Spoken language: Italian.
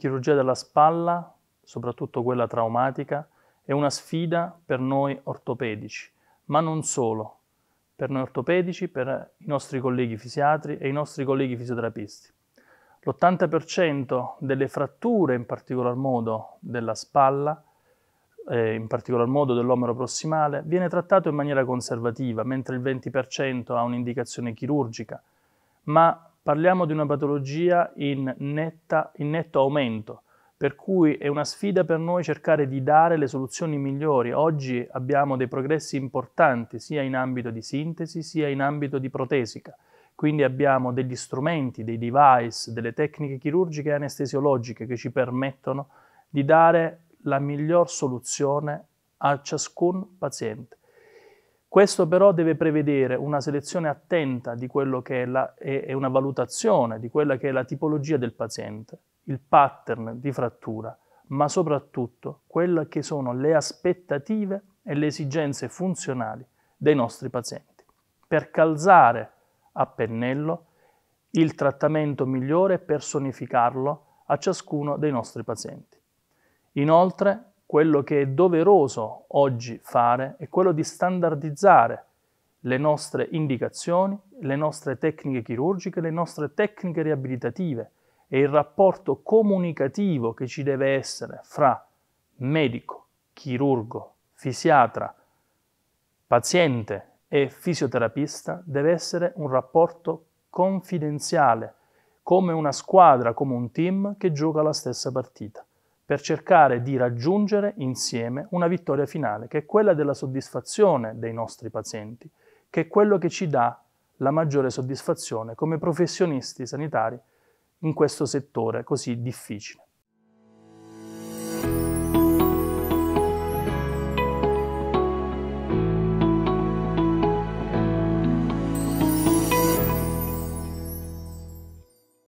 chirurgia della spalla, soprattutto quella traumatica, è una sfida per noi ortopedici, ma non solo, per noi ortopedici, per i nostri colleghi fisiatri e i nostri colleghi fisioterapisti. L'80% delle fratture, in particolar modo della spalla, eh, in particolar modo dell'omero prossimale, viene trattato in maniera conservativa, mentre il 20% ha un'indicazione chirurgica, ma parliamo di una patologia in, netta, in netto aumento, per cui è una sfida per noi cercare di dare le soluzioni migliori. Oggi abbiamo dei progressi importanti sia in ambito di sintesi sia in ambito di protesica, quindi abbiamo degli strumenti, dei device, delle tecniche chirurgiche e anestesiologiche che ci permettono di dare la miglior soluzione a ciascun paziente. Questo però deve prevedere una selezione attenta di quello che è, la, è, è una valutazione di quella che è la tipologia del paziente, il pattern di frattura, ma soprattutto quelle che sono le aspettative e le esigenze funzionali dei nostri pazienti, per calzare a pennello il trattamento migliore e personificarlo a ciascuno dei nostri pazienti. Inoltre quello che è doveroso oggi fare è quello di standardizzare le nostre indicazioni, le nostre tecniche chirurgiche, le nostre tecniche riabilitative e il rapporto comunicativo che ci deve essere fra medico, chirurgo, fisiatra, paziente e fisioterapista deve essere un rapporto confidenziale, come una squadra, come un team che gioca la stessa partita per cercare di raggiungere insieme una vittoria finale, che è quella della soddisfazione dei nostri pazienti, che è quello che ci dà la maggiore soddisfazione come professionisti sanitari in questo settore così difficile.